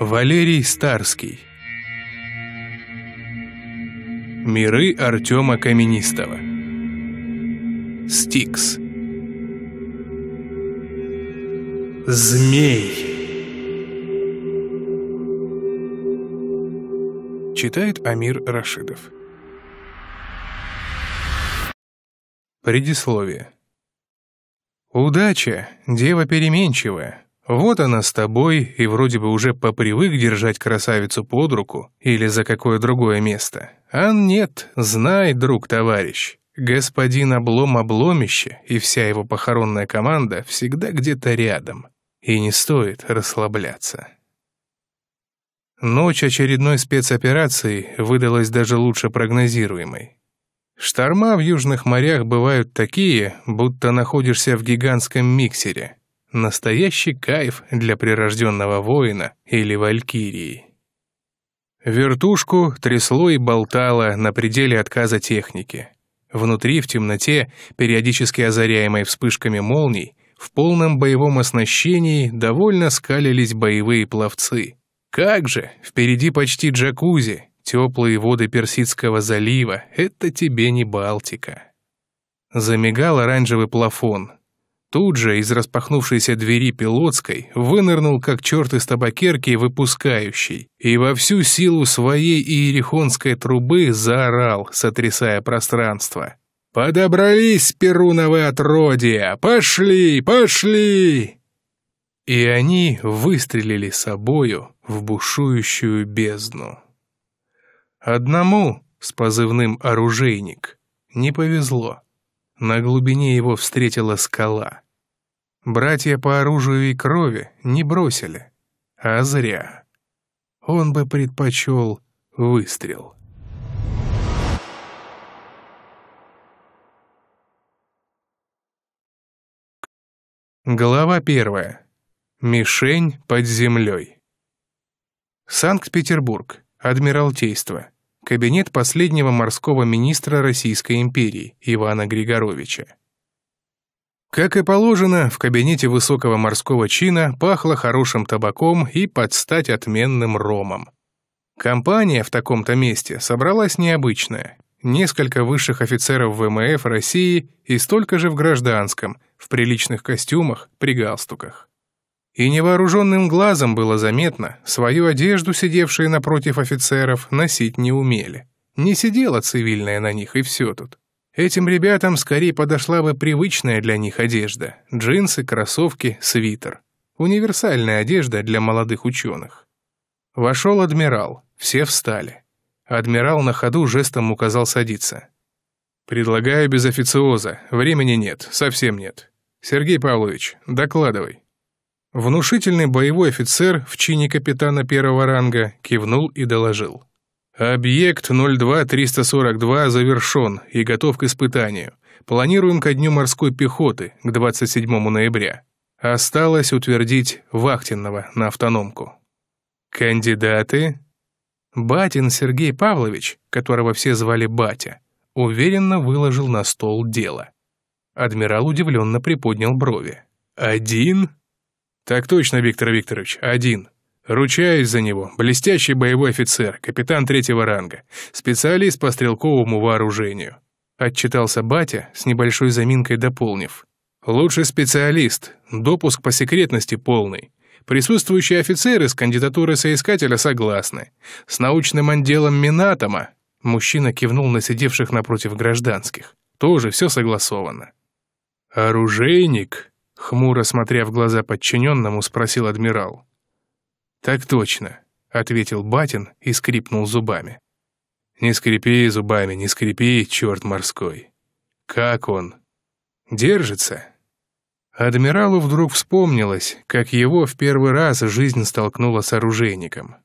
Валерий Старский Миры Артема Каменистого Стикс Змей Читает Амир Рашидов Предисловие Удача, дева переменчивая, вот она с тобой, и вроде бы уже попривык держать красавицу под руку или за какое другое место. А нет, знай, друг, товарищ, господин Облом Обломище и вся его похоронная команда всегда где-то рядом. И не стоит расслабляться. Ночь очередной спецоперации выдалась даже лучше прогнозируемой. Шторма в южных морях бывают такие, будто находишься в гигантском миксере — Настоящий кайф для прирожденного воина или валькирии. Вертушку трясло и болтало на пределе отказа техники. Внутри, в темноте, периодически озаряемой вспышками молний, в полном боевом оснащении довольно скалились боевые пловцы. Как же, впереди почти джакузи, теплые воды Персидского залива, это тебе не Балтика. Замигал оранжевый плафон, Тут же из распахнувшейся двери пилотской вынырнул, как черт из табакерки, выпускающий, и во всю силу своей иерихонской трубы заорал, сотрясая пространство. «Подобрались, перуновые отродья! Пошли, пошли!» И они выстрелили собою в бушующую бездну. Одному с позывным «Оружейник» не повезло. На глубине его встретила скала. Братья по оружию и крови не бросили, а зря. Он бы предпочел выстрел. Глава первая. Мишень под землей. Санкт-Петербург. Адмиралтейство кабинет последнего морского министра Российской империи Ивана Григоровича. Как и положено, в кабинете высокого морского чина пахло хорошим табаком и под стать отменным ромом. Компания в таком-то месте собралась необычная. Несколько высших офицеров ВМФ России и столько же в гражданском, в приличных костюмах, при галстуках. И невооруженным глазом было заметно, свою одежду, сидевшие напротив офицеров, носить не умели. Не сидела цивильная на них, и все тут. Этим ребятам скорее подошла бы привычная для них одежда — джинсы, кроссовки, свитер. Универсальная одежда для молодых ученых. Вошел адмирал, все встали. Адмирал на ходу жестом указал садиться. «Предлагаю без официоза, времени нет, совсем нет. Сергей Павлович, докладывай». Внушительный боевой офицер в чине капитана первого ранга кивнул и доложил. «Объект 02342 завершен и готов к испытанию. Планируем ко дню морской пехоты, к 27 ноября. Осталось утвердить Вахтинного на автономку». «Кандидаты?» Батин Сергей Павлович, которого все звали Батя, уверенно выложил на стол дело. Адмирал удивленно приподнял брови. «Один?» «Так точно, Виктор Викторович, один. Ручаюсь за него, блестящий боевой офицер, капитан третьего ранга, специалист по стрелковому вооружению». Отчитался батя, с небольшой заминкой дополнив. «Лучший специалист, допуск по секретности полный. Присутствующие офицеры с кандидатурой соискателя согласны. С научным отделом Минатома...» Мужчина кивнул на сидевших напротив гражданских. «Тоже все согласовано». «Оружейник», Хмуро смотря в глаза подчиненному, спросил адмирал. «Так точно», — ответил Батин и скрипнул зубами. «Не скрипи зубами, не скрипи, черт морской. Как он? Держится?» Адмиралу вдруг вспомнилось, как его в первый раз жизнь столкнула с оружейником.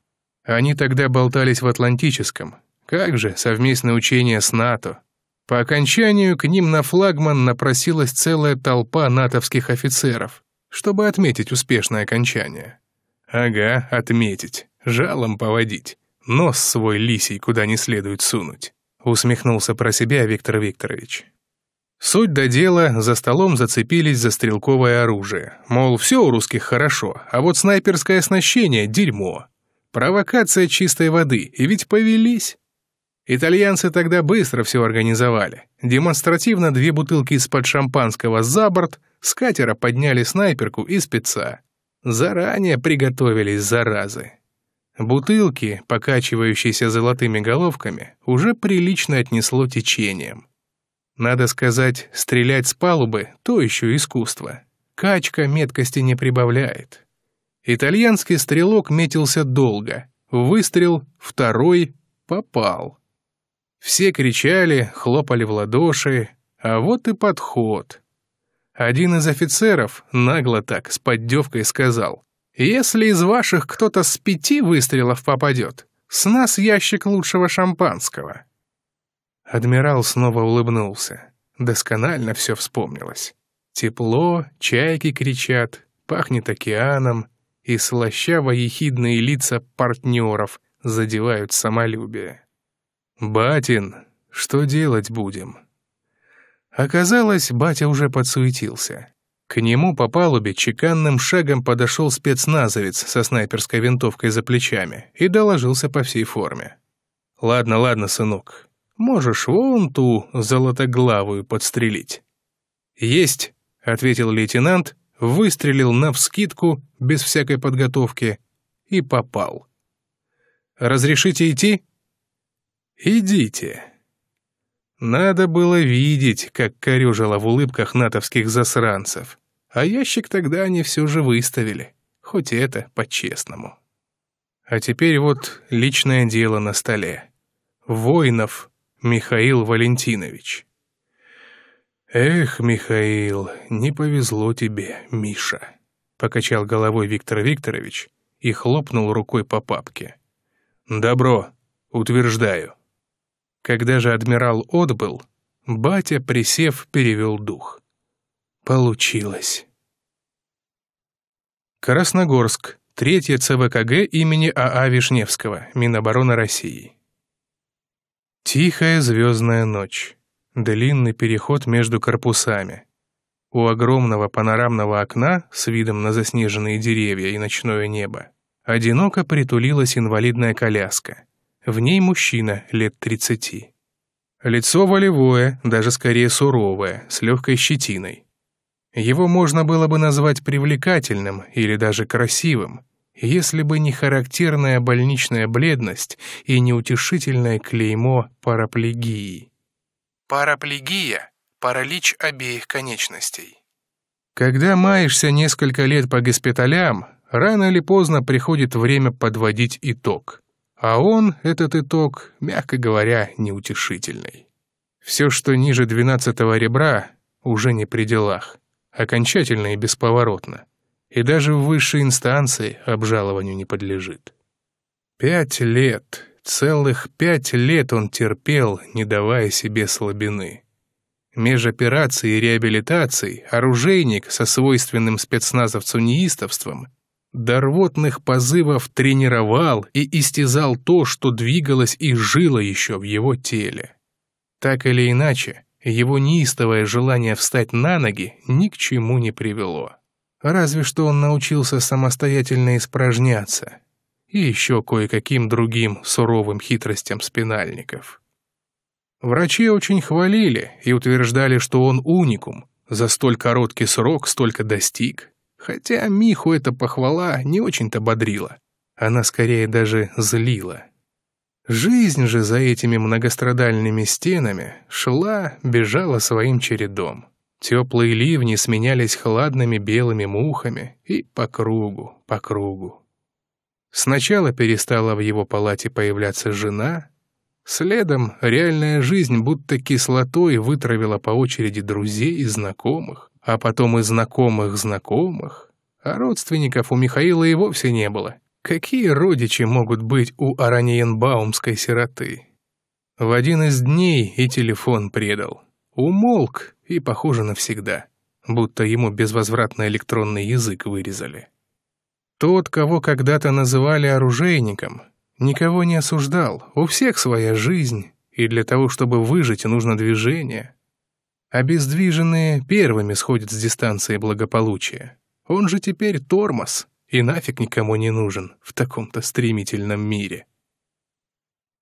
Они тогда болтались в Атлантическом. Как же, совместное учение с НАТО. По окончанию к ним на флагман напросилась целая толпа натовских офицеров, чтобы отметить успешное окончание. Ага, отметить, жалом поводить, нос свой лисий куда не следует сунуть, усмехнулся про себя Виктор Викторович. Суть до дела, за столом зацепились за стрелковое оружие. Мол, все у русских хорошо, а вот снайперское оснащение — дерьмо. Провокация чистой воды, и ведь повелись. Итальянцы тогда быстро все организовали. Демонстративно две бутылки из-под шампанского за борт, с катера подняли снайперку и спеца. Заранее приготовились заразы. Бутылки, покачивающиеся золотыми головками, уже прилично отнесло течением. Надо сказать, стрелять с палубы — то еще искусство. Качка меткости не прибавляет. Итальянский стрелок метился долго. Выстрел, второй — попал. Все кричали, хлопали в ладоши, а вот и подход. Один из офицеров нагло так, с поддевкой сказал, «Если из ваших кто-то с пяти выстрелов попадет, с нас ящик лучшего шампанского». Адмирал снова улыбнулся. Досконально все вспомнилось. Тепло, чайки кричат, пахнет океаном, и слащаво-ехидные лица партнеров задевают самолюбие. «Батин, что делать будем?» Оказалось, батя уже подсуетился. К нему по палубе чеканным шагом подошел спецназовец со снайперской винтовкой за плечами и доложился по всей форме. «Ладно, ладно, сынок, можешь вон ту золотоглавую подстрелить». «Есть», — ответил лейтенант, выстрелил навскидку, без всякой подготовки, и попал. «Разрешите идти?» Идите». Надо было видеть, как корюжило в улыбках натовских засранцев. А ящик тогда они все же выставили, хоть и это по-честному. А теперь вот личное дело на столе. Воинов Михаил Валентинович. «Эх, Михаил, не повезло тебе, Миша», — покачал головой Виктор Викторович и хлопнул рукой по папке. «Добро, утверждаю». Когда же адмирал отбыл, батя, присев, перевел дух. Получилось. Красногорск, 3 ЦВКГ имени А.А. А Вишневского, Минобороны России. Тихая звездная ночь. Длинный переход между корпусами. У огромного панорамного окна с видом на заснеженные деревья и ночное небо одиноко притулилась инвалидная коляска — в ней мужчина лет 30. Лицо волевое, даже скорее суровое, с легкой щетиной. Его можно было бы назвать привлекательным или даже красивым, если бы не характерная больничная бледность и неутешительное клеймо параплегии. Параплегия — паралич обеих конечностей. Когда маешься несколько лет по госпиталям, рано или поздно приходит время подводить итог. А он, этот итог, мягко говоря, неутешительный. Все, что ниже двенадцатого ребра, уже не при делах, окончательно и бесповоротно, и даже в высшей инстанции обжалованию не подлежит. Пять лет, целых пять лет он терпел, не давая себе слабины. Меж операцией и реабилитацией оружейник со свойственным спецназовцу неистовством до рвотных позывов тренировал и истязал то, что двигалось и жило еще в его теле. Так или иначе, его неистовое желание встать на ноги ни к чему не привело. Разве что он научился самостоятельно испражняться и еще кое-каким другим суровым хитростям спинальников. Врачи очень хвалили и утверждали, что он уникум, за столь короткий срок столько достиг. Хотя Миху эта похвала не очень-то бодрила. Она скорее даже злила. Жизнь же за этими многострадальными стенами шла, бежала своим чередом. Теплые ливни сменялись хладными белыми мухами и по кругу, по кругу. Сначала перестала в его палате появляться жена, следом реальная жизнь будто кислотой вытравила по очереди друзей и знакомых а потом и знакомых знакомых, а родственников у Михаила и вовсе не было. Какие родичи могут быть у Араньенбаумской сироты? В один из дней и телефон предал. Умолк и, похоже, навсегда. Будто ему безвозвратно электронный язык вырезали. Тот, кого когда-то называли оружейником, никого не осуждал, у всех своя жизнь, и для того, чтобы выжить, нужно движение, Обездвиженные первыми сходят с дистанции благополучия. Он же теперь тормоз и нафиг никому не нужен в таком-то стремительном мире.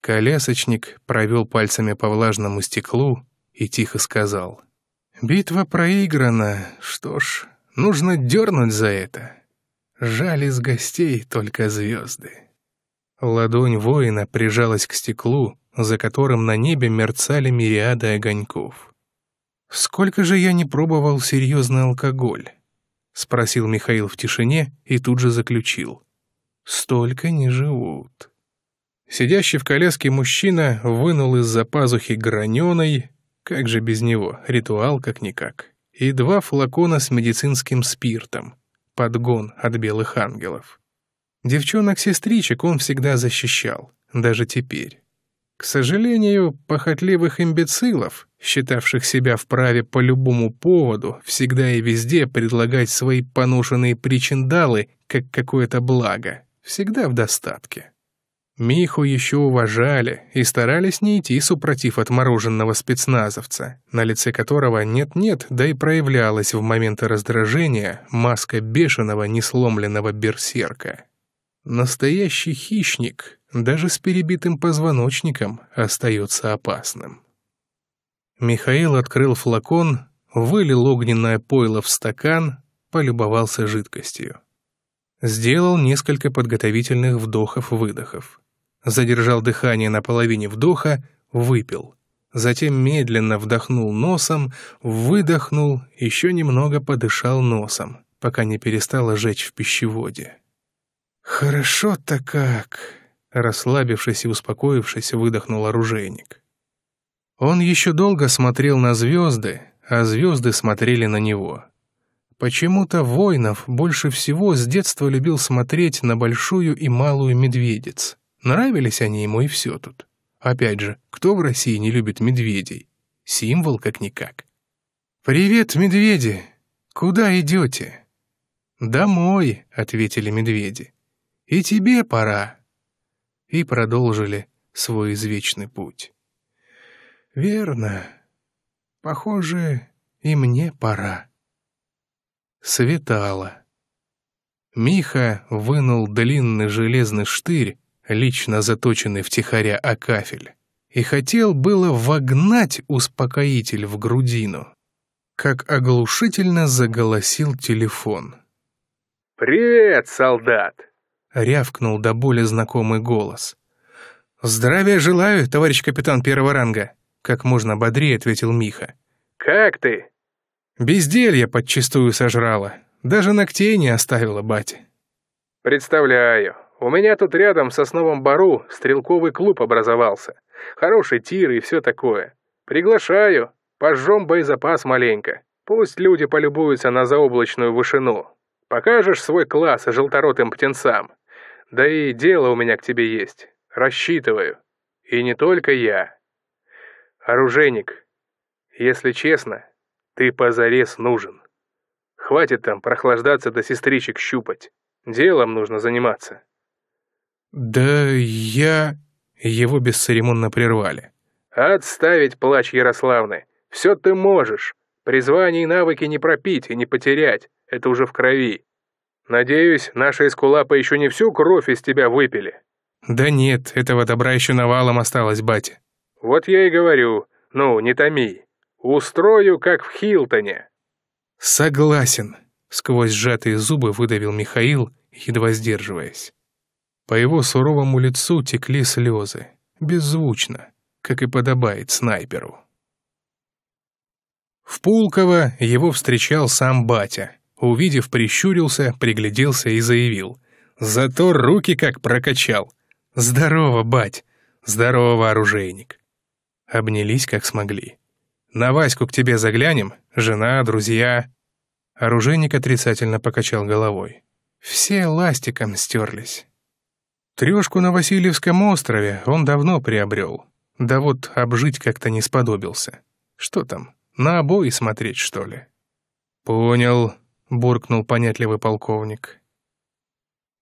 Колясочник провел пальцами по влажному стеклу и тихо сказал. «Битва проиграна. Что ж, нужно дернуть за это. Жаль из гостей только звезды». Ладонь воина прижалась к стеклу, за которым на небе мерцали мириады огоньков. «Сколько же я не пробовал серьезный алкоголь?» — спросил Михаил в тишине и тут же заключил. «Столько не живут». Сидящий в коляске мужчина вынул из-за пазухи граненой, как же без него, ритуал как-никак, и два флакона с медицинским спиртом, подгон от белых ангелов. Девчонок-сестричек он всегда защищал, даже теперь. К сожалению, похотливых имбецилов, считавших себя вправе по любому поводу, всегда и везде предлагать свои поношенные причиндалы как какое-то благо, всегда в достатке. Миху еще уважали и старались не идти супротив отмороженного спецназовца, на лице которого нет-нет, да и проявлялась в моменты раздражения маска бешеного несломленного берсерка. Настоящий хищник, даже с перебитым позвоночником остается опасным. Михаил открыл флакон, вылил огненное пойло в стакан, полюбовался жидкостью. Сделал несколько подготовительных вдохов-выдохов. Задержал дыхание на половине вдоха, выпил. Затем медленно вдохнул носом, выдохнул, еще немного подышал носом, пока не перестало жечь в пищеводе. «Хорошо-то как!» Расслабившись и успокоившись, выдохнул оружейник. Он еще долго смотрел на звезды, а звезды смотрели на него. Почему-то воинов больше всего с детства любил смотреть на большую и малую медведец. Нравились они ему и все тут. Опять же, кто в России не любит медведей? Символ как-никак. «Привет, медведи! Куда идете?» «Домой», — ответили медведи. «И тебе пора» и продолжили свой извечный путь. «Верно. Похоже, и мне пора». Светало. Миха вынул длинный железный штырь, лично заточенный втихаря акафель, и хотел было вогнать успокоитель в грудину, как оглушительно заголосил телефон. «Привет, солдат!» рявкнул до боли знакомый голос. «Здравия желаю, товарищ капитан первого ранга», — как можно бодрее ответил Миха. «Как ты?» «Безделье подчистую сожрала. Даже ногтей не оставила батя». «Представляю. У меня тут рядом в Сосновом Бару стрелковый клуб образовался. Хороший тир и все такое. Приглашаю. Пожжем боезапас маленько. Пусть люди полюбуются на заоблачную вышину. Покажешь свой класс желторотым птенцам». Да и дело у меня к тебе есть. Рассчитываю. И не только я. Оружейник, если честно, ты позарез нужен. Хватит там прохлаждаться до да сестричек щупать. Делом нужно заниматься. Да я... Его бесцеремонно прервали. Отставить плач Ярославны. Все ты можешь. Призвание и навыки не пропить и не потерять. Это уже в крови. Надеюсь, наши эскулапы еще не всю кровь из тебя выпили». «Да нет, этого добра еще навалом осталось, батя». «Вот я и говорю, ну, не томи. Устрою, как в Хилтоне». «Согласен», — сквозь сжатые зубы выдавил Михаил, едва сдерживаясь. По его суровому лицу текли слезы, беззвучно, как и подобает снайперу. В Пулково его встречал сам батя — Увидев, прищурился, пригляделся и заявил. «Зато руки как прокачал!» «Здорово, бать!» «Здорово, оружейник!» Обнялись, как смогли. «На Ваську к тебе заглянем? Жена, друзья?» Оружейник отрицательно покачал головой. «Все ластиком стерлись». Трешку на Васильевском острове он давно приобрел. Да вот обжить как-то не сподобился. Что там, на обои смотреть, что ли? «Понял», — буркнул понятливый полковник.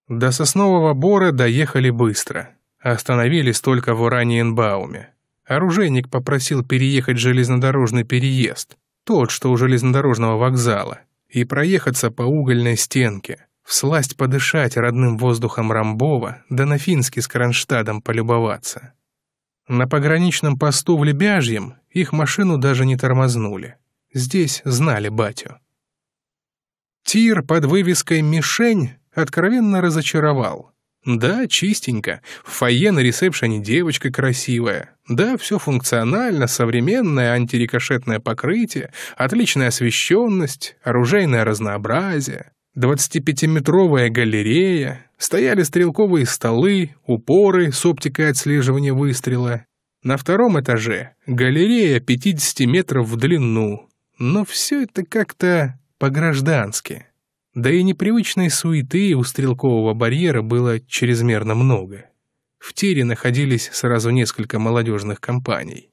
До Соснового Бора доехали быстро. Остановились только в Ураниенбауме. Оружейник попросил переехать железнодорожный переезд, тот, что у железнодорожного вокзала, и проехаться по угольной стенке, всласть подышать родным воздухом Рамбова, да на финский с Кронштадтом полюбоваться. На пограничном посту в Лебяжьем их машину даже не тормознули. Здесь знали батю. Тир под вывеской «Мишень» откровенно разочаровал. Да, чистенько. В фойе на ресепшене девочка красивая. Да, все функционально, современное антирикошетное покрытие, отличная освещенность, оружейное разнообразие. 25-метровая галерея, стояли стрелковые столы, упоры с оптикой отслеживания выстрела. На втором этаже галерея 50 метров в длину. Но все это как-то по-граждански. Да и непривычной суеты у стрелкового барьера было чрезмерно много. В тире находились сразу несколько молодежных компаний.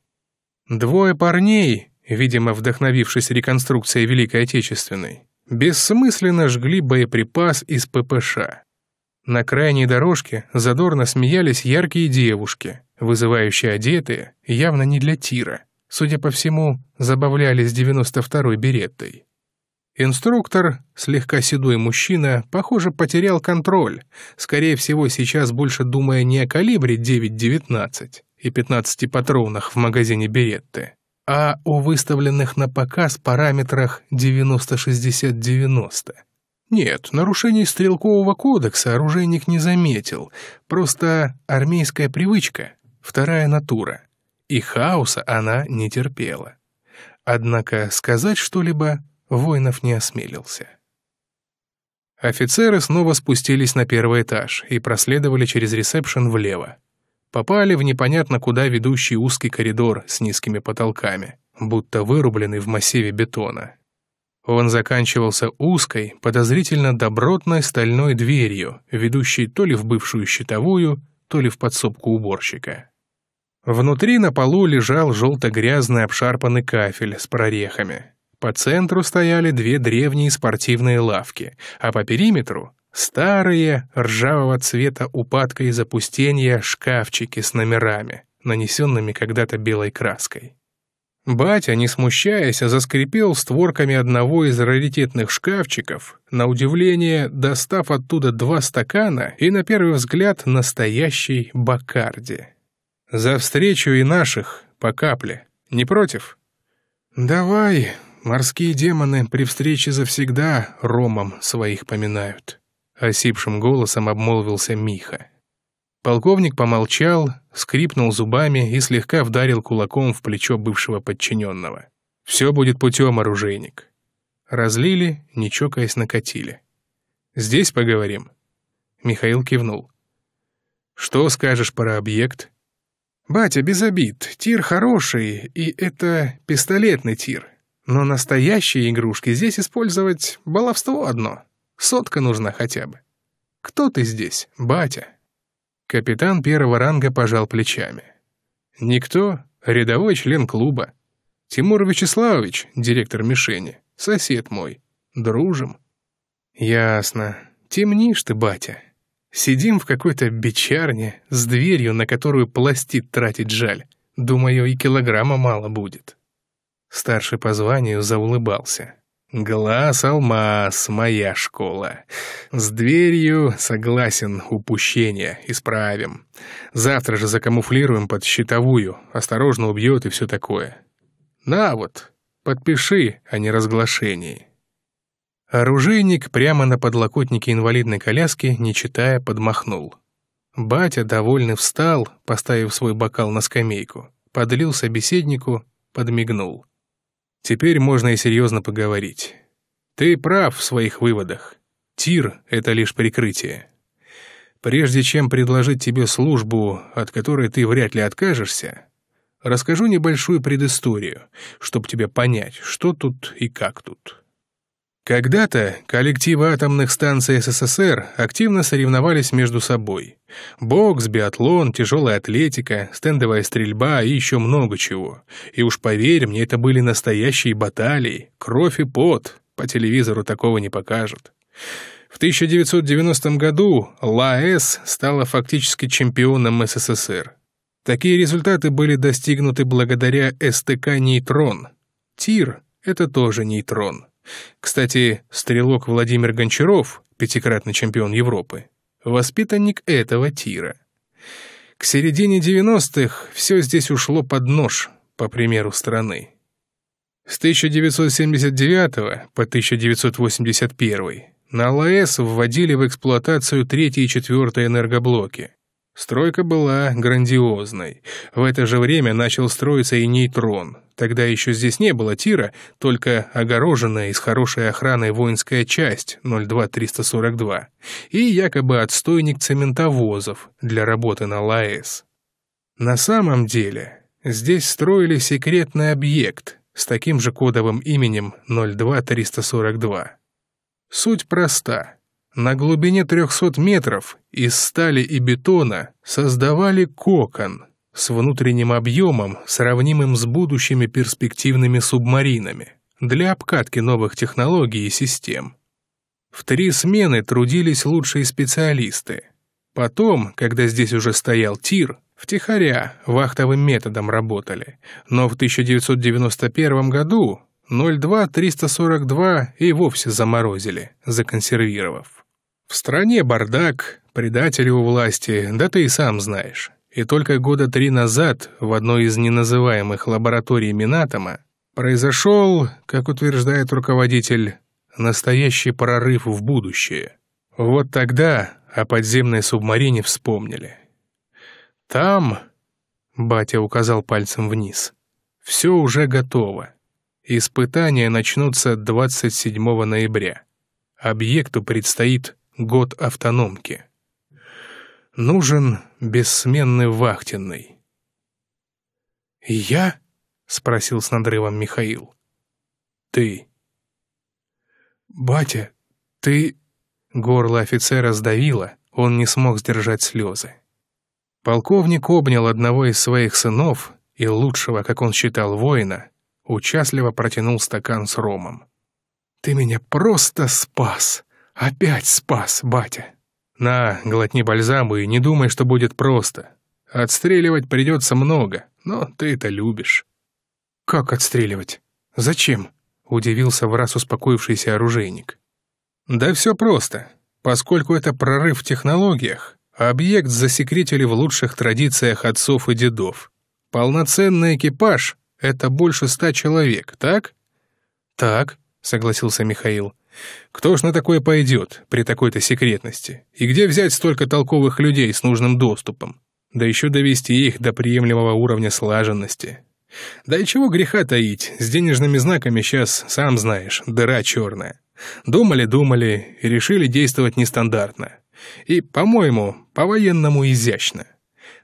Двое парней, видимо, вдохновившись реконструкцией Великой Отечественной, бессмысленно жгли боеприпас из ППШ. На крайней дорожке задорно смеялись яркие девушки, вызывающие одетые, явно не для тира. Судя по всему, забавлялись 92-й береттой. Инструктор, слегка седой мужчина, похоже, потерял контроль, скорее всего, сейчас больше думая не о калибре 9.19 и 15 патронах в магазине Беретты, а о выставленных на показ параметрах 90-60-90. Нет, нарушений стрелкового кодекса оружейник не заметил, просто армейская привычка, вторая натура, и хаоса она не терпела. Однако сказать что-либо Воинов не осмелился. Офицеры снова спустились на первый этаж и проследовали через ресепшн влево. Попали в непонятно куда ведущий узкий коридор с низкими потолками, будто вырубленный в массиве бетона. Он заканчивался узкой, подозрительно добротной стальной дверью, ведущей то ли в бывшую щитовую, то ли в подсобку уборщика. Внутри на полу лежал желто-грязный обшарпанный кафель с прорехами. По центру стояли две древние спортивные лавки, а по периметру — старые, ржавого цвета упадка и запустения шкафчики с номерами, нанесенными когда-то белой краской. Батя, не смущаясь, заскрипел створками одного из раритетных шкафчиков, на удивление достав оттуда два стакана и, на первый взгляд, настоящий Бакарди. «За встречу и наших, по капле. Не против?» «Давай, морские демоны при встрече завсегда ромом своих поминают», — осипшим голосом обмолвился Миха. Полковник помолчал, скрипнул зубами и слегка вдарил кулаком в плечо бывшего подчиненного. «Все будет путем, оружейник». Разлили, не чокаясь, накатили. «Здесь поговорим?» Михаил кивнул. «Что скажешь про объект?» «Батя, без обид. Тир хороший, и это пистолетный тир. Но настоящие игрушки здесь использовать баловство одно. Сотка нужна хотя бы. Кто ты здесь, батя? Капитан первого ранга пожал плечами. Никто, рядовой член клуба. Тимур Вячеславович, директор мишени, сосед мой. Дружим. Ясно. Темнишь ты, батя. Сидим в какой-то бичарне с дверью, на которую пластит тратить жаль. Думаю, и килограмма мало будет. Старший по званию заулыбался. «Глаз алмаз, моя школа. С дверью согласен, упущение, исправим. Завтра же закамуфлируем под щитовую, осторожно убьет и все такое. На вот, подпиши о неразглашении». Оружейник прямо на подлокотнике инвалидной коляски, не читая, подмахнул. Батя, довольный, встал, поставив свой бокал на скамейку, подлил собеседнику, подмигнул. Теперь можно и серьезно поговорить. Ты прав в своих выводах. Тир — это лишь прикрытие. Прежде чем предложить тебе службу, от которой ты вряд ли откажешься, расскажу небольшую предысторию, чтобы тебе понять, что тут и как тут. Когда-то коллективы атомных станций СССР активно соревновались между собой. Бокс, биатлон, тяжелая атлетика, стендовая стрельба и еще много чего. И уж поверь мне, это были настоящие баталии, кровь и пот. По телевизору такого не покажут. В 1990 году ЛАЭС стала фактически чемпионом СССР. Такие результаты были достигнуты благодаря СТК «Нейтрон». ТИР — это тоже нейтрон. Кстати, стрелок Владимир Гончаров, пятикратный чемпион Европы, воспитанник этого тира. К середине 90-х все здесь ушло под нож, по примеру страны. С 1979 по 1981 на ЛАЭС вводили в эксплуатацию третий и четвертый энергоблоки. Стройка была грандиозной. В это же время начал строиться и нейтрон, Тогда еще здесь не было тира, только огороженная и с хорошей охраной воинская часть 02342 и якобы отстойник цементовозов для работы на ЛАЭС. На самом деле здесь строили секретный объект с таким же кодовым именем 02342. Суть проста. На глубине 300 метров из стали и бетона создавали кокон — с внутренним объемом, сравнимым с будущими перспективными субмаринами, для обкатки новых технологий и систем. В три смены трудились лучшие специалисты. Потом, когда здесь уже стоял тир, втихаря вахтовым методом работали, но в 1991 году 02342 и вовсе заморозили, законсервировав. В стране бардак, предатели у власти, да ты и сам знаешь. И только года три назад в одной из неназываемых лабораторий Минатома произошел, как утверждает руководитель, настоящий прорыв в будущее. Вот тогда о подземной субмарине вспомнили. Там, батя указал пальцем вниз, все уже готово. Испытания начнутся 27 ноября. Объекту предстоит год автономки. Нужен бессменный вахтенный. «Я?» — спросил с надрывом Михаил. «Ты». «Батя, ты...» Горло офицера сдавило, он не смог сдержать слезы. Полковник обнял одного из своих сынов и лучшего, как он считал, воина, участливо протянул стакан с ромом. «Ты меня просто спас! Опять спас, батя!» На, глотни бальзаму и не думай, что будет просто. Отстреливать придется много, но ты это любишь». «Как отстреливать? Зачем?» — удивился в раз успокоившийся оружейник. «Да все просто. Поскольку это прорыв в технологиях, объект засекретили в лучших традициях отцов и дедов. Полноценный экипаж — это больше ста человек, так?» «Так», — согласился Михаил. Кто ж на такое пойдет при такой-то секретности? И где взять столько толковых людей с нужным доступом? Да еще довести их до приемлемого уровня слаженности. Да и чего греха таить, с денежными знаками сейчас, сам знаешь, дыра черная. Думали-думали и решили действовать нестандартно. И, по-моему, по-военному изящно.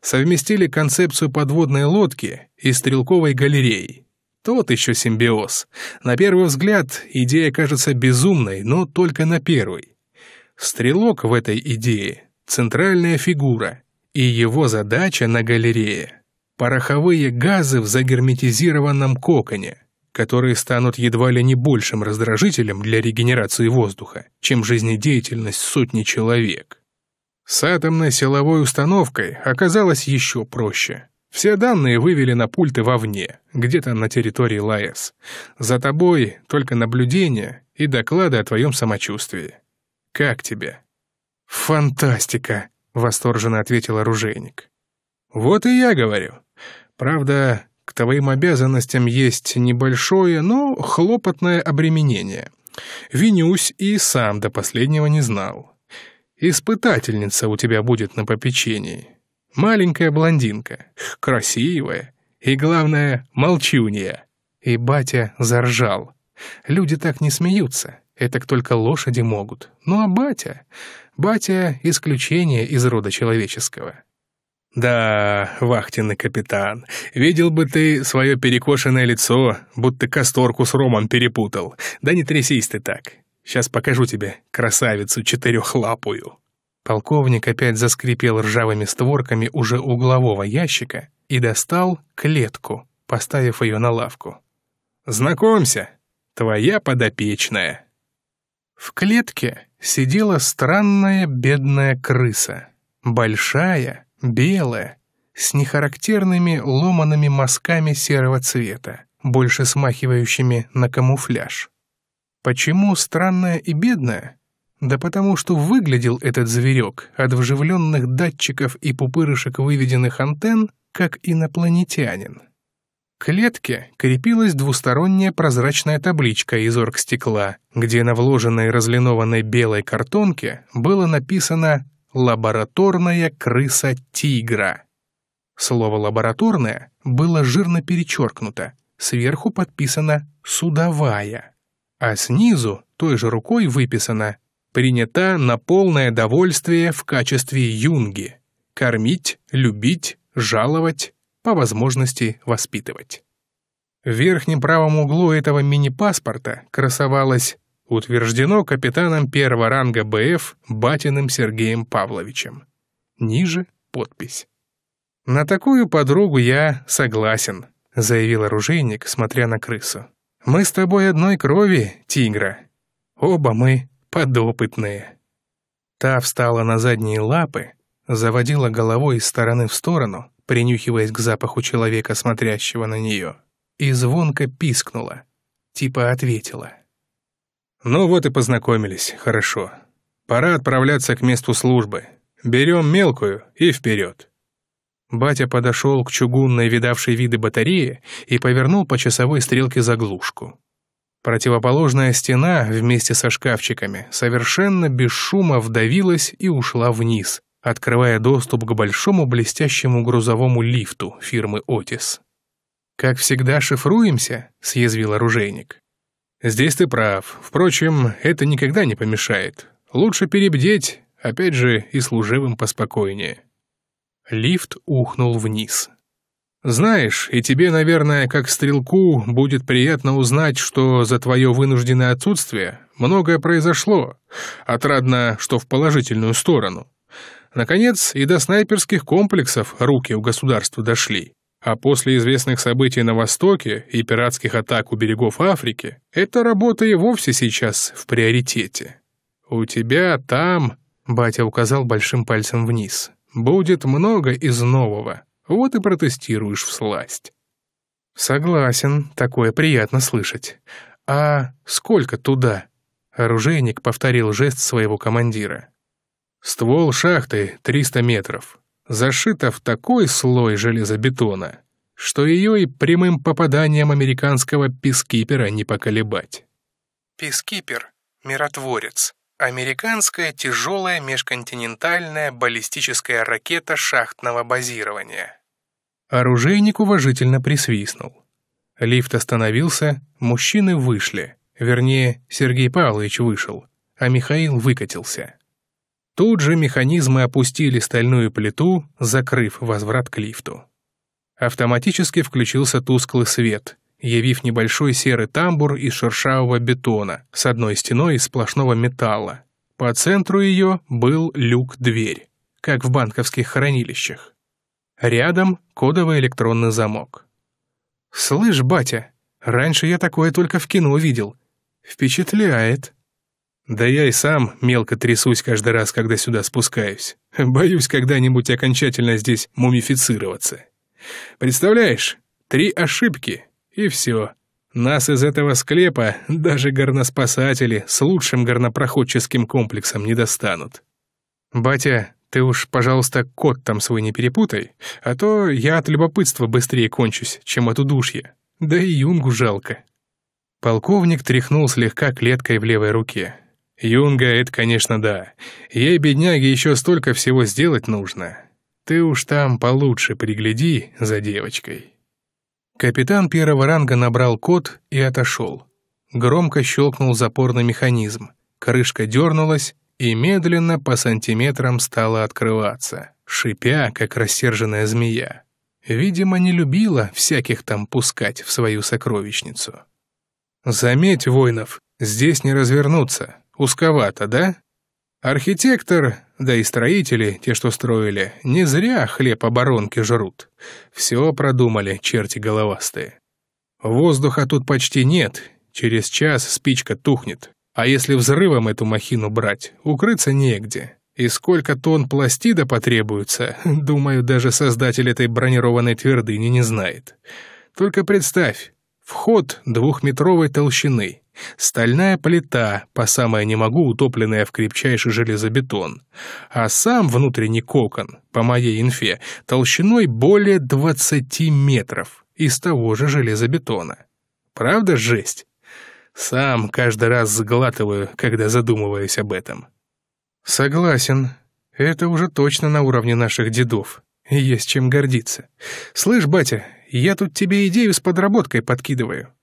Совместили концепцию подводной лодки и стрелковой галереи. Тот еще симбиоз. На первый взгляд идея кажется безумной, но только на первый. Стрелок в этой идее — центральная фигура, и его задача на галерее — пороховые газы в загерметизированном коконе, которые станут едва ли не большим раздражителем для регенерации воздуха, чем жизнедеятельность сотни человек. С атомной силовой установкой оказалось еще проще. Все данные вывели на пульты вовне, где-то на территории ЛАЭС. За тобой только наблюдения и доклады о твоем самочувствии. Как тебе?» «Фантастика!» — восторженно ответил оружейник. «Вот и я говорю. Правда, к твоим обязанностям есть небольшое, но хлопотное обременение. Винюсь и сам до последнего не знал. Испытательница у тебя будет на попечении. Маленькая блондинка, красивая и, главное, молчунья. И батя заржал. Люди так не смеются, это только лошади могут. Ну а батя? Батя — исключение из рода человеческого. «Да, вахтенный капитан, видел бы ты свое перекошенное лицо, будто касторку с ромом перепутал. Да не трясись ты так. Сейчас покажу тебе красавицу четырехлапую». Полковник опять заскрипел ржавыми створками уже углового ящика и достал клетку, поставив ее на лавку. «Знакомься, твоя подопечная». В клетке сидела странная бедная крыса, большая, белая, с нехарактерными ломаными мазками серого цвета, больше смахивающими на камуфляж. Почему странная и бедная? Да потому что выглядел этот зверек от вживленных датчиков и пупырышек выведенных антенн, как инопланетянин. К клетке крепилась двусторонняя прозрачная табличка из оргстекла, где на вложенной разлинованной белой картонке было написано «Лабораторная крыса тигра». Слово «лабораторная» было жирно перечеркнуто, сверху подписано «судовая», а снизу той же рукой выписано принята на полное довольствие в качестве юнги – кормить, любить, жаловать, по возможности воспитывать. В верхнем правом углу этого мини-паспорта красовалось «Утверждено капитаном первого ранга БФ Батиным Сергеем Павловичем». Ниже подпись. «На такую подругу я согласен», — заявил оружейник, смотря на крысу. «Мы с тобой одной крови, тигра. Оба мы подопытные. Та встала на задние лапы, заводила головой из стороны в сторону, принюхиваясь к запаху человека, смотрящего на нее, и звонко пискнула, типа ответила. «Ну вот и познакомились, хорошо. Пора отправляться к месту службы. Берем мелкую и вперед». Батя подошел к чугунной видавшей виды батарее и повернул по часовой стрелке заглушку. Противоположная стена вместе со шкафчиками совершенно без шума вдавилась и ушла вниз, открывая доступ к большому блестящему грузовому лифту фирмы «Отис». «Как всегда шифруемся?» — съязвил оружейник. «Здесь ты прав. Впрочем, это никогда не помешает. Лучше перебдеть, опять же, и служивым поспокойнее». Лифт ухнул вниз. Знаешь, и тебе, наверное, как стрелку, будет приятно узнать, что за твое вынужденное отсутствие многое произошло, отрадно, что в положительную сторону. Наконец, и до снайперских комплексов руки у государства дошли. А после известных событий на Востоке и пиратских атак у берегов Африки, эта работа и вовсе сейчас в приоритете. «У тебя там...» — батя указал большим пальцем вниз. «Будет много из нового». Вот и протестируешь всласть. Согласен, такое приятно слышать. А сколько туда? Оружейник повторил жест своего командира. Ствол шахты 300 метров. Зашита в такой слой железобетона, что ее и прямым попаданием американского пискипера не поколебать. Пискипер — миротворец, Американская тяжелая межконтинентальная баллистическая ракета шахтного базирования. Оружейник уважительно присвистнул. Лифт остановился, мужчины вышли. Вернее, Сергей Павлович вышел, а Михаил выкатился. Тут же механизмы опустили стальную плиту, закрыв возврат к лифту. Автоматически включился тусклый свет, явив небольшой серый тамбур из шершавого бетона с одной стеной из сплошного металла. По центру ее был люк-дверь, как в банковских хранилищах. Рядом кодовый электронный замок. «Слышь, батя, раньше я такое только в кино видел. Впечатляет». «Да я и сам мелко трясусь каждый раз, когда сюда спускаюсь. Боюсь когда-нибудь окончательно здесь мумифицироваться. Представляешь, три ошибки, и все. Нас из этого склепа даже горноспасатели с лучшим горнопроходческим комплексом не достанут. «Батя, ты уж, пожалуйста, кот там свой не перепутай, а то я от любопытства быстрее кончусь, чем от удушья. Да и Юнгу жалко». Полковник тряхнул слегка клеткой в левой руке. «Юнга — это, конечно, да. Ей, бедняге, еще столько всего сделать нужно. Ты уж там получше пригляди за девочкой». Капитан первого ранга набрал код и отошел. Громко щелкнул запорный механизм. Крышка дернулась и медленно по сантиметрам стала открываться, шипя, как рассерженная змея. Видимо, не любила всяких там пускать в свою сокровищницу. «Заметь, воинов, здесь не развернуться. Узковато, да?» Архитектор, да и строители, те, что строили, не зря хлеб оборонки жрут. Все продумали черти головастые. Воздуха тут почти нет, через час спичка тухнет. А если взрывом эту махину брать, укрыться негде. И сколько тонн пластида потребуется, думаю, даже создатель этой бронированной твердыни не знает. Только представь, вход двухметровой толщины, Стальная плита, по самое не могу, утопленная в крепчайший железобетон. А сам внутренний кокон, по моей инфе, толщиной более 20 метров из того же железобетона. Правда жесть? Сам каждый раз сглатываю, когда задумываюсь об этом. Согласен. Это уже точно на уровне наших дедов. Есть чем гордиться. Слышь, батя, я тут тебе идею с подработкой подкидываю.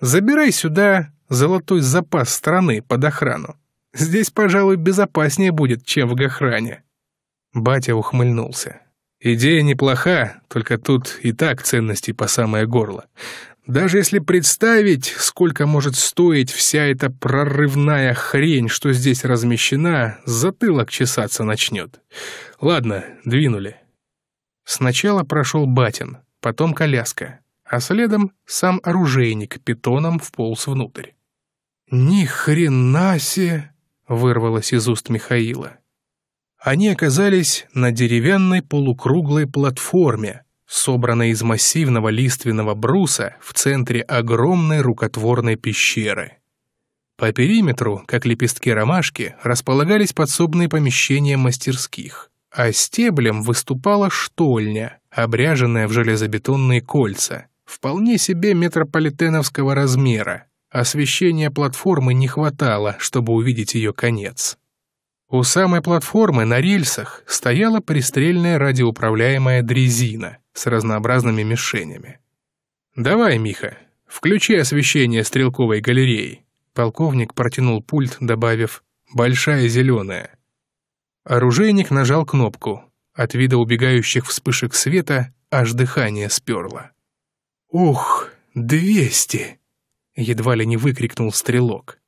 Забирай сюда золотой запас страны под охрану. Здесь, пожалуй, безопаснее будет, чем в Гохране». Батя ухмыльнулся. «Идея неплоха, только тут и так ценностей по самое горло. Даже если представить, сколько может стоить вся эта прорывная хрень, что здесь размещена, затылок чесаться начнет. Ладно, двинули». Сначала прошел Батин, потом коляска, а следом сам оружейник питоном вполз внутрь. «Ни хрена себе!» — вырвалось из уст Михаила. Они оказались на деревянной полукруглой платформе, собранной из массивного лиственного бруса в центре огромной рукотворной пещеры. По периметру, как лепестки ромашки, располагались подсобные помещения мастерских, а стеблем выступала штольня, обряженная в железобетонные кольца, вполне себе метрополитеновского размера, Освещения платформы не хватало, чтобы увидеть ее конец. У самой платформы на рельсах стояла пристрельная радиоуправляемая дрезина с разнообразными мишенями. «Давай, Миха, включи освещение стрелковой галереи», Полковник протянул пульт, добавив «большая зеленая». Оружейник нажал кнопку. От вида убегающих вспышек света аж дыхание сперло. «Ух, двести!» — едва ли не выкрикнул стрелок.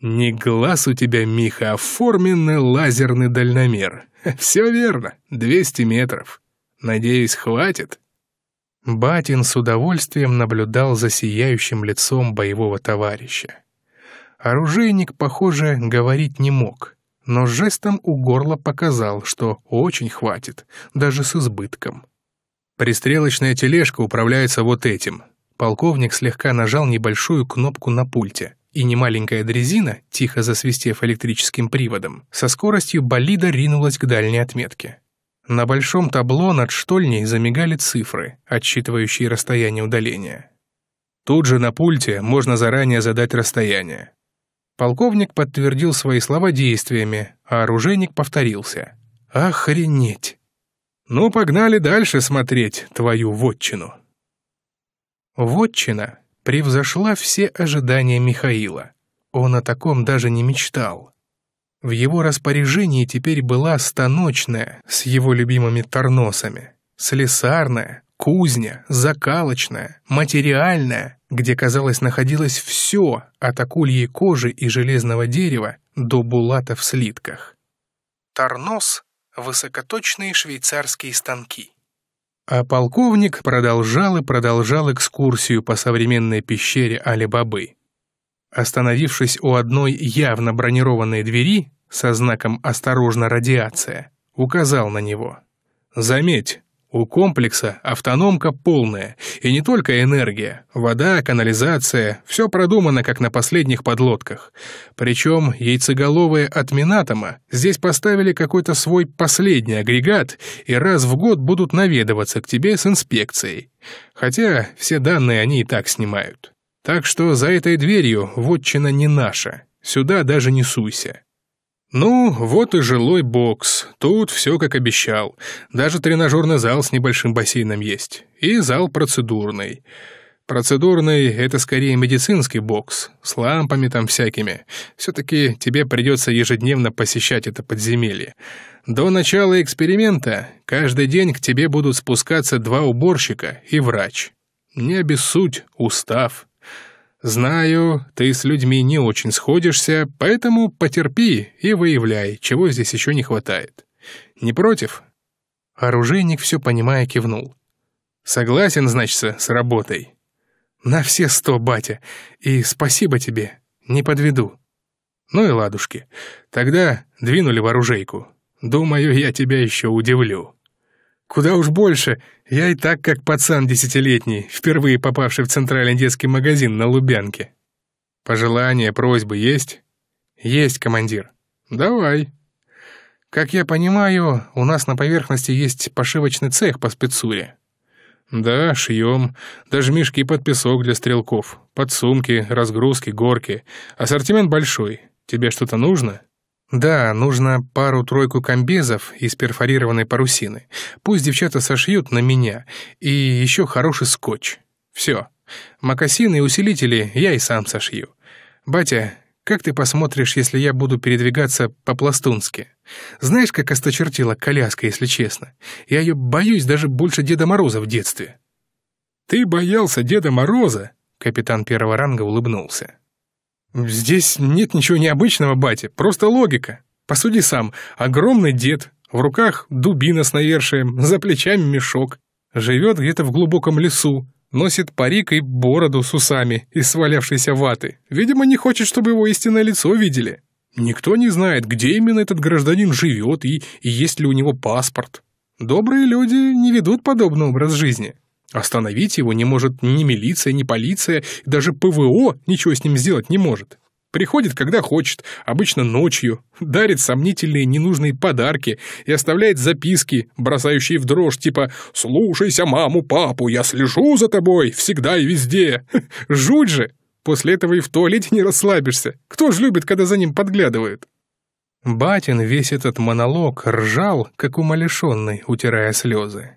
«Не глаз у тебя, Миха, а форменный лазерный дальномер. Все верно, 200 метров. Надеюсь, хватит?» Батин с удовольствием наблюдал за сияющим лицом боевого товарища. Оружейник, похоже, говорить не мог, но жестом у горла показал, что очень хватит, даже с избытком. «Пристрелочная тележка управляется вот этим», Полковник слегка нажал небольшую кнопку на пульте, и немаленькая дрезина, тихо засвистев электрическим приводом, со скоростью болида ринулась к дальней отметке. На большом табло над штольней замигали цифры, отсчитывающие расстояние удаления. Тут же на пульте можно заранее задать расстояние. Полковник подтвердил свои слова действиями, а оружейник повторился. «Охренеть!» «Ну, погнали дальше смотреть твою вотчину!» Вотчина превзошла все ожидания Михаила. Он о таком даже не мечтал. В его распоряжении теперь была станочная с его любимыми торносами, слесарная, кузня, закалочная, материальная, где, казалось, находилось все от акульей кожи и железного дерева до булата в слитках. Торнос — высокоточные швейцарские станки. А полковник продолжал и продолжал экскурсию по современной пещере Али-Бабы. Остановившись у одной явно бронированной двери со знаком «Осторожно, радиация», указал на него. «Заметь, у комплекса автономка полная, и не только энергия. Вода, канализация — все продумано, как на последних подлодках. Причем яйцеголовые от Минатома здесь поставили какой-то свой последний агрегат и раз в год будут наведываться к тебе с инспекцией. Хотя все данные они и так снимают. Так что за этой дверью вотчина не наша. Сюда даже не суйся. Ну, вот и жилой бокс. Тут все как обещал. Даже тренажерный зал с небольшим бассейном есть. И зал процедурный. Процедурный — это скорее медицинский бокс, с лампами там всякими. все таки тебе придется ежедневно посещать это подземелье. До начала эксперимента каждый день к тебе будут спускаться два уборщика и врач. Не обессудь, устав. «Знаю, ты с людьми не очень сходишься, поэтому потерпи и выявляй, чего здесь еще не хватает. Не против?» Оружейник, все понимая, кивнул. «Согласен, значит, с работой?» «На все сто, батя, и спасибо тебе, не подведу». «Ну и ладушки, тогда двинули в оружейку. Думаю, я тебя еще удивлю». Куда уж больше, я и так как пацан десятилетний, впервые попавший в центральный детский магазин на Лубянке. Пожелания, просьбы есть? Есть, командир. Давай. Как я понимаю, у нас на поверхности есть пошивочный цех по спецуре. Да, шьем. Даже мишки под песок для стрелков. Под сумки, разгрузки, горки. Ассортимент большой. Тебе что-то нужно? Да, нужно пару-тройку комбезов из перфорированной парусины. Пусть девчата сошьют на меня. И еще хороший скотч. Все. Макасины и усилители я и сам сошью. Батя, как ты посмотришь, если я буду передвигаться по-пластунски? Знаешь, как осточертила коляска, если честно? Я ее боюсь даже больше Деда Мороза в детстве». «Ты боялся Деда Мороза?» Капитан первого ранга улыбнулся. «Здесь нет ничего необычного, батя, просто логика. Посуди сам, огромный дед, в руках дубина с навершием, за плечами мешок, живет где-то в глубоком лесу, носит парик и бороду с усами из свалявшейся ваты. Видимо, не хочет, чтобы его истинное лицо видели. Никто не знает, где именно этот гражданин живет и, и есть ли у него паспорт. Добрые люди не ведут подобный образ жизни». Остановить его не может ни милиция, ни полиция, даже ПВО ничего с ним сделать не может. Приходит, когда хочет, обычно ночью, дарит сомнительные ненужные подарки и оставляет записки, бросающие в дрожь, типа «Слушайся маму, папу, я слежу за тобой всегда и везде». Жуть же! После этого и в туалете не расслабишься. Кто ж любит, когда за ним подглядывают? Батин весь этот монолог ржал, как умалишенный, утирая слезы.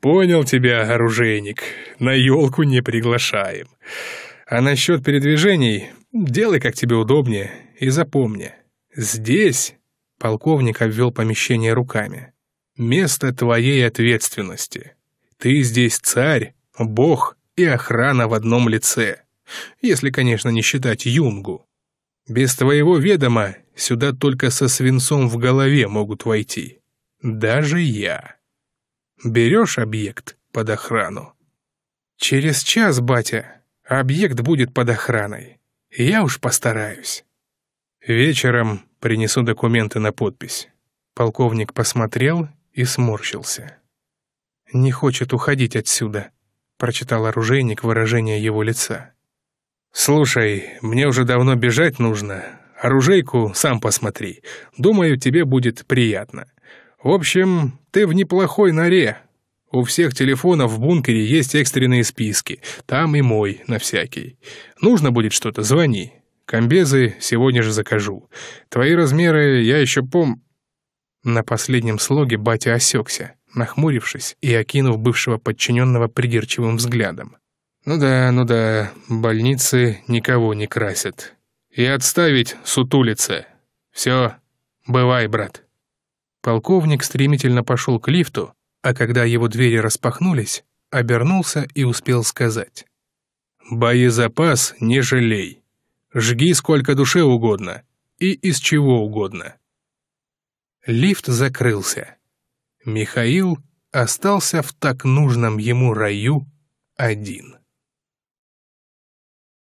Понял тебя, оружейник. На елку не приглашаем. А насчет передвижений делай, как тебе удобнее, и запомни. Здесь, — полковник обвел помещение руками, — место твоей ответственности. Ты здесь царь, бог и охрана в одном лице. Если, конечно, не считать юнгу. Без твоего ведома сюда только со свинцом в голове могут войти. Даже я. Берешь объект под охрану. Через час, батя, объект будет под охраной. Я уж постараюсь. Вечером принесу документы на подпись. Полковник посмотрел и сморщился. «Не хочет уходить отсюда», — прочитал оружейник выражение его лица. «Слушай, мне уже давно бежать нужно. Оружейку сам посмотри. Думаю, тебе будет приятно. В общем, ты в неплохой норе. У всех телефонов в бункере есть экстренные списки. Там и мой, на всякий. Нужно будет что-то, звони. Комбезы сегодня же закажу. Твои размеры я еще пом...» На последнем слоге батя осекся, нахмурившись и окинув бывшего подчиненного придирчивым взглядом. «Ну да, ну да, больницы никого не красят. И отставить сутулица. Все, бывай, брат». Полковник стремительно пошел к лифту, а когда его двери распахнулись, обернулся и успел сказать. «Боезапас не жалей. Жги сколько душе угодно и из чего угодно». Лифт закрылся. Михаил остался в так нужном ему раю один.